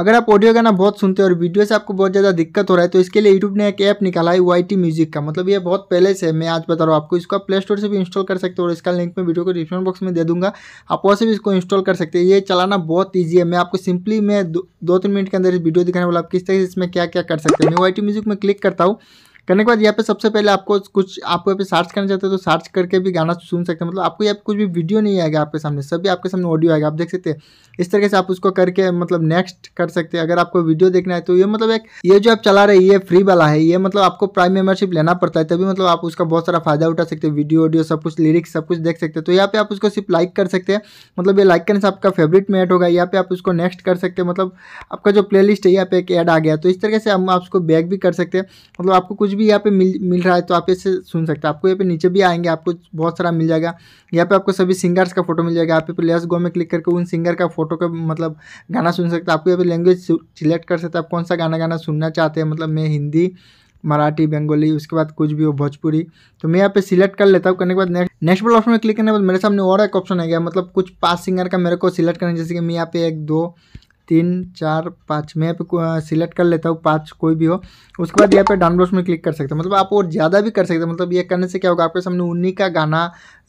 अगर आप ऑडियो गाना बहुत सुनते हैं और वीडियो से आपको बहुत ज़्यादा दिक्कत हो रहा है तो इसके लिए यूट्यूब ने एक ऐप निकाला है वाई टी म्यूजिक का मतलब ये बहुत पहले से मैं आज बता रहा हूँ आपको इसको आप प्ले स्टोर से भी इंस्टॉल कर सकते हो और इसका लिंक मैं वीडियो को डिस्क्रिप्शन बॉक्स में दे दूँगा आप वहाँ से भी इसको इंस्टॉल कर सकते हैं ये चलाना बहुत ईजी है मैं आपको सिंपली मैं दो तीन मिनट के अंदर वीडियो दिखाने वाला आप किस तरह से इसमें क्या क्या कर सकते हैं मैं वाई म्यूजिक में क्लिक करता हूँ करने के बाद यहाँ पे सबसे पहले आपको कुछ आपको यहाँ पे सर्च करना चाहते हो तो सर्च करके भी गाना सुन सकते हैं मतलब आपको यहाँ पे कुछ भी वीडियो नहीं आएगा आपके सामने सभी आपके सामने ऑडियो आएगा आप देख सकते हैं इस तरीके से आप उसको करके मतलब नेक्स्ट कर सकते हैं अगर आपको वीडियो देखना है तो ये मतलब एक ये जो आप चला रहे हैं ये फ्री वाला है ये मतलब आपको प्राइम मेंबरशिप लेना पड़ता है तभी मतलब आप उसका बहुत सारा फायदा उठा सकते हैं वीडियो ऑडियो सब कुछ लिरिक्स सब कुछ देख सकते हैं तो यहाँ पे आप उसको सिर्फ लाइक कर सकते हैं मतलब ये लाइक करने से आपका फेवरेट में ऐड होगा यहाँ पे आप उसको नेक्स्ट कर सकते हैं मतलब आपका जो लिस्ट है यहाँ पे एक ऐड आ गया तो इस तरीके से हम आपको बैक भी कर सकते हैं मतलब आपको कुछ कुछ भी यहाँ पे मिल मिल रहा है तो आप इसे सुन सकते हैं आपको यहाँ पे नीचे भी आएंगे आपको बहुत सारा मिल जाएगा यहाँ पे आपको सभी सिंगर्स का फोटो मिल जाएगा आप पे लेस गो में क्लिक करके उन सिंगर का फोटो का मतलब गाना सुन सकते हैं आपको यहाँ पे लैंग्वेज सिलेक्ट कर सकते हैं आप कौन सा गाना गाना सुनना चाहते हैं मतलब मैं हिंदी मराठी बंगाली उसके बाद कुछ भी हो भोजपुरी तो मैं यहाँ पे सिलेक्ट कर लेता हूँ करने के बाद नेक्स्ट नेक्स्ट वाले ऑप्शन में क्लिक करने के बाद मेरे सामने और एक ऑप्शन आ गया मतलब कुछ पास सिंगर का मेरे को सिलेक्ट करना जैसे कि मैं यहाँ पे एक दो तीन चार पाँच मैं यहाँ पे सिलेक्ट कर लेता हूँ पाँच कोई भी हो उसके बाद यहाँ पे डाउनलोड्स में क्लिक कर सकते हो मतलब आप और ज़्यादा भी कर सकते हो मतलब ये करने से क्या होगा आपके सामने उन्हीं का गाना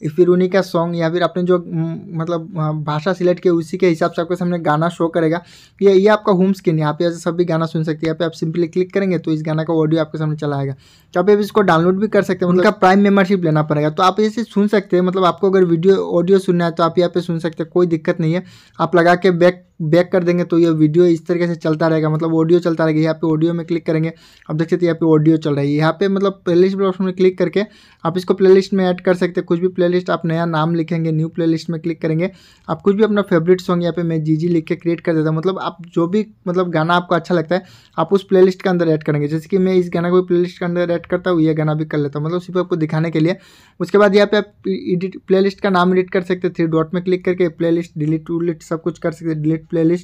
फिर उन्हीं का सॉन्ग या फिर आपने जो हम्म, मतलब भाषा सिलेक्ट किया उसी के हिसाब से आपके सामने गाना शो करेगा ये ये आपका होम स्क्रीन यहाँ पे सब भी गाना सुन सकते हैं यहाँ पे आप सिंपली क्लिक करेंगे तो इस गाना का ऑडियो आपके सामने चला आएगा तो आप इसको डाउनलोड भी कर सकते हैं मतलब उनका प्राइम मेम्बरशिप लेना पड़ेगा तो आप इसे सुन सकते हैं मतलब आपको अगर वीडियो ऑडियो सुनना है तो आप यहाँ पे सुन सकते हैं कोई दिक्कत नहीं है आप लगा के बैक बैक कर देंगे तो ये वीडियो इस तरीके से चलता रहेगा मतलब ऑडियो चलता रहेगा यहाँ पे ऑडियो में क्लिक करेंगे आप देख सकते हैं यहाँ पे ऑडियो चल रही है यहाँ पे मतलब प्लेलिस्ट ऑप्शन में क्लिक करके आप इसको प्लेलिस्ट में ऐड कर सकते हैं कुछ भी प्ले प्लेलिस्ट आप नया नाम लिखेंगे न्यू प्लेलिस्ट में क्लिक करेंगे आप कुछ भी अपना फेवरेट सॉन्ग यहाँ पे मैं जी जी लिख के क्रिएट कर देता हूँ मतलब आप जो भी मतलब गाना आपको अच्छा लगता है आप उस प्ले के अंदर एड करेंगे जैसे कि मैं इस गाना को लिस्ट के अंदर एड करता हूँ यह गाना भी कर लेता हूँ मतलब सिर्फ पर आपको दिखाने के लिए उसके बाद यहाँ पे आप एडिट प्ले का नाम एडिट कर सकते थ्री डॉट में क्लिक करके लिस्ट डिलीट उलीट सब कुछ कर सकते डिलीट प्ले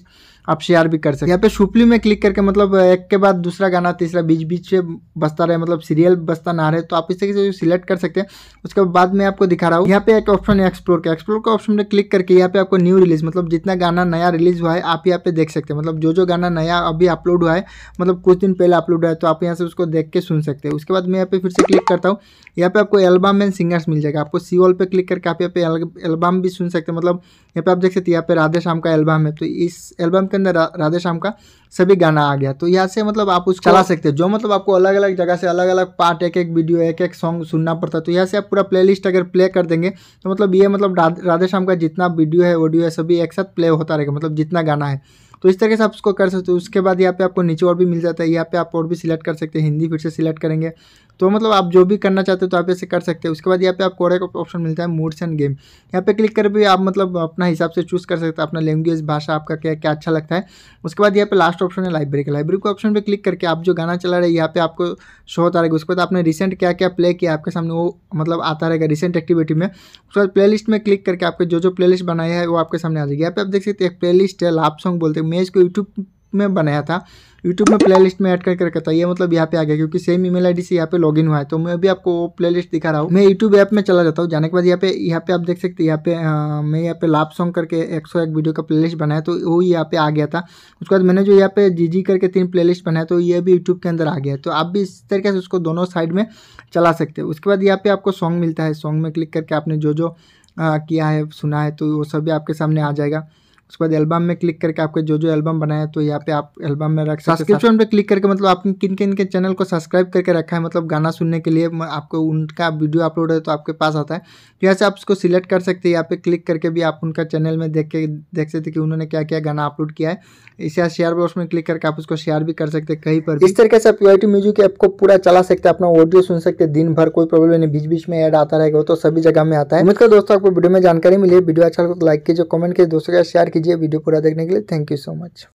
आप शेयर भी कर सकते यहाँ पे सुपली में क्लिक करके मतलब एक के बाद दूसरा गाना तीसरा बीच बीच से बसता रहे मतलब सीरियल बसता ना रहे तो आप इस तरीके से सिलेक्ट कर सकते हैं उसके बाद में आपको दिखा रहा हूँ यहाँ पे एक ऑप्शन है एक्सप्लोर का एक्सप्लोर का ऑप्शन में क्लिक करके यहाँ पे आपको न्यू रिलीज मतलब जितना गाना नया रिलीज हुआ है आप यहाँ पे देख सकते हैं मतलब जो जो गाना नया अभी अपलोड हुआ है मतलब कुछ दिन पहले अपलोड हुआ है तो आप यहाँ से उसको देख के सुन सकते हैं उसके बाद मैं यहाँ पे फिर से क्लिक करता हूँ यहाँ पे आपको एल्बम एंड सिंगर्स मिल जाएगा आपको सी वॉल पर क्लिक करके आप यहाँ पे एल्बम भी सुन सकते हैं मतलब यहाँ पे आप देख सकते हैं यहाँ पे राधे श्याम का एल्बम है तो इस एल्बम के अंदर राधे श्याम का सभी गाना आ गया तो यहाँ से मतलब आप उसको चला तो- सकते हैं जो मतलब आपको अलग अलग जगह से अलग अलग पार्ट एक एक वीडियो एक एक सॉन्ग सुनना पड़ता है तो यहाँ से आप पूरा प्लेलिस्ट अगर प्ले कर देंगे तो मतलब ये मतलब राधे श्याम का जितना वीडियो है ऑडियो है सभी एक साथ प्ले होता रहेगा मतलब जितना गाना है तो इस तरह से आप उसको कर सकते हो उसके बाद यहाँ पे आपको नीचे और भी मिल जाता है यहाँ पे आप और भी सिलेक्ट कर सकते हैं हिंदी फिर से सिलेक्ट करेंगे तो मतलब आप जो भी करना चाहते हो तो आप ऐसे कर सकते हो उसके बाद यहाँ पे आपको और एक ऑप्शन मिलता है मूड्स एंड गेम यहाँ पे क्लिक कर भी आप मतलब अपना हिसाब से चूज़ कर सकते हो अपना लैंग्वेज भाषा आपका क्या क्या अच्छा लगता है उसके बाद यहाँ पे लास्ट ऑप्शन है लाइब्रेरी का लाइब्रेरी के ऑप्शन पर क्लिक करके आप जो गाना चला रहे यहाँ पे आपको शो होता रहेगा उसके बाद आपने रिसेंट क्या क्या प्ले किया आपके सामने वो मतलब आता रहेगा रिसेंट एक्टिविटी में उसके बाद प्ले में क्लिक करके आपके जो जो प्ले बनाया है वो आपके सामने आ जाएगी यहाँ पे आप देख सकते हैं एक प्ले है लाभ सॉन्ग बोलते हैं मैं इसको यूट्यूब में बनाया था यूट्यूब में प्लेलिस्ट में ऐड करके रखा था ये मतलब यहाँ पे आ गया क्योंकि सेम ईमेल आईडी से यहाँ पे लॉगिन हुआ है तो मैं अभी आपको वो प्लेलिस्ट दिखा रहा हूँ मैं यूट्यूब ऐप में चला जाता हूँ जाने के बाद यहाँ पे यहाँ पे आप देख सकते हैं यहाँ पे आ, हाँ, मैं यहाँ पे लाभ सॉन्ग करके एक सौ एक वीडियो का प्लेलिस्ट बनाया तो वो यहाँ पे आ गया था उसके बाद मैंने जो यहाँ पे जी जी करके तीन लिस्ट बनाया तो ये भी यूट्यूब के अंदर आ गया तो आप भी इस तरीके से उसको दोनों साइड में चला सकते हैं उसके बाद यहाँ पे आपको सॉन्ग मिलता है सॉन्ग में क्लिक करके आपने जो जो हाँ, किया है सुना है तो वो सब भी आपके सामने आ जाएगा उसके बाद एल्बम में क्लिक करके आपके जो जो एल्बम बनाए तो यहाँ पे आप एल्बम में रख सब्सक्रिप्शन पे क्लिक करके मतलब आपने किन किन के चैनल को सब्सक्राइब करके रखा है मतलब गाना सुनने के लिए आपको उनका वीडियो अपलोड है तो आपके पास आता है तो यहाँ से आप उसको सिलेक्ट कर सकते हैं यहाँ पे क्लिक करके भी आप उनका चैनल में देख के देख सकते कि उन्होंने क्या क्या गाना अपलोड किया है इसे आप शेयर बॉक्स में क्लिक करके आप उसको शेयर भी कर सकते कहीं पर इस तरीके से आप यूआईटी म्यूजिक ऐप को पूरा चला सकते हैं अपना ऑडियो सुन सकते हैं दिन भर कोई प्रॉब्लम नहीं बीच बीच में एड आता रहेगा तो सभी जगह में आता है मुझको दोस्तों आपको वीडियो में जानकारी मिली वीडियो अच्छा लगता तो लाइक कीजिए कॉमेंट कीजिए दोस्तों के शेयर कीजिए वीडियो पूरा देखने के लिए थैंक यू सो मच